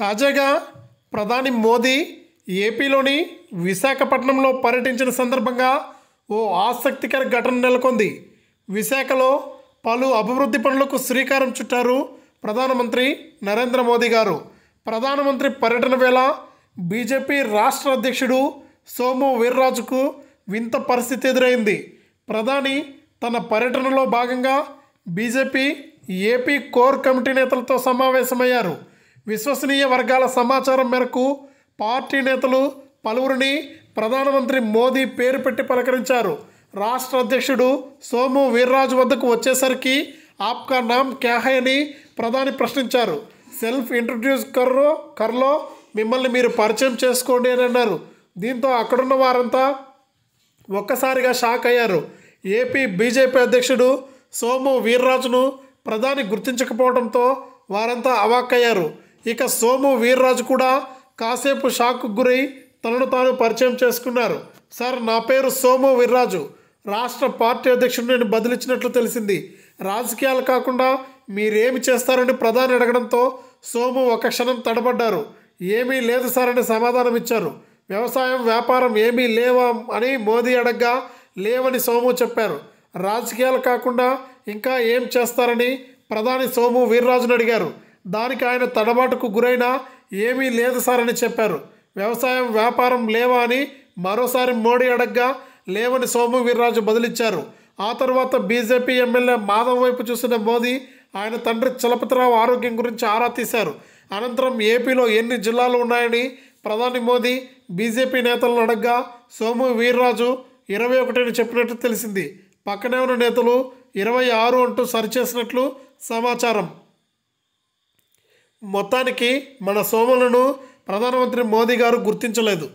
తాజాగా ప్రధాని మోదీ ఏపీలోని విశాఖపట్నంలో పర్యటించిన సందర్భంగా ఓ ఆసక్తికర ఘటన నెలకొంది విశాఖలో పలు అభివృద్ధి పనులకు శ్రీకారం చుట్టారు ప్రధానమంత్రి నరేంద్ర మోదీ గారు ప్రధానమంత్రి పర్యటన వేళ బీజేపీ రాష్ట్ర అధ్యక్షుడు సోము వీర్రాజుకు వింత పరిస్థితి ఎదురైంది ప్రధాని తన పర్యటనలో భాగంగా బీజేపీ ఏపీ కోర్ కమిటీ నేతలతో సమావేశమయ్యారు విశ్వసనీయ వర్గాల సమాచారం మేరకు పార్టీ నేతలు పలువురిని ప్రధానమంత్రి మోదీ పేరు పెట్టి పలకరించారు రాష్ట్ర అధ్యక్షుడు సోము వీర్రాజు వద్దకు వచ్చేసరికి ఆప్కా నామ్ క్యాహే అని ప్రధాని ప్రశ్నించారు సెల్ఫ్ ఇంట్రడ్యూస్ కర్రో కర్లో మిమ్మల్ని మీరు పరిచయం చేసుకోండి అని అన్నారు దీంతో అక్కడున్న వారంతా ఒక్కసారిగా షాక్ అయ్యారు ఏపీ బీజేపీ అధ్యక్షుడు సోము వీర్రాజును ప్రధాని గుర్తించకపోవడంతో వారంతా అవాక్కయ్యారు ఇక సోము వీర్రాజు కూడా కాసేపు షాక్కు గురై తనను తాను పరిచయం చేసుకున్నారు సార్ నా పేరు సోము వీర్రాజు రాష్ట్ర పార్టీ అధ్యక్షుడు నేను బదిలిచ్చినట్లు తెలిసింది రాజకీయాలు కాకుండా మీరేమి చేస్తారని ప్రధాని అడగడంతో సోము ఒక క్షణం తడబడ్డారు ఏమీ లేదు సార్ అని సమాధానం ఇచ్చారు వ్యవసాయం వ్యాపారం ఏమీ లేవా అని మోదీ అడగ్గా లేవని సోము చెప్పారు రాజకీయాలు కాకుండా ఇంకా ఏం చేస్తారని ప్రధాని సోము వీర్రాజును అడిగారు దానికి ఆయన తడబాటుకు గురైనా ఏమీ లేదు సార్ అని చెప్పారు వ్యవసాయం వ్యాపారం లేవా అని మరోసారి మోడీ అడగ్గా లేవని సోము వీర్రాజు బదిలిచ్చారు ఆ తర్వాత బీజేపీ ఎమ్మెల్యే మాధవ్ వైపు చూసిన మోదీ ఆయన తండ్రి చలపతిరావు ఆరోగ్యం గురించి ఆరా తీశారు అనంతరం ఏపీలో ఎన్ని జిల్లాలు ఉన్నాయని ప్రధాని మోదీ బీజేపీ నేతలను అడగ్గా సోము వీర్రాజు ఇరవై ఒకటిని చెప్పినట్లు తెలిసింది పక్కనే ఉన్న నేతలు ఇరవై ఆరు అంటూ సరిచేసినట్లు సమాచారం మొత్తానికి మన సోమలను ప్రధానమంత్రి మోదీ గారు గుర్తించలేదు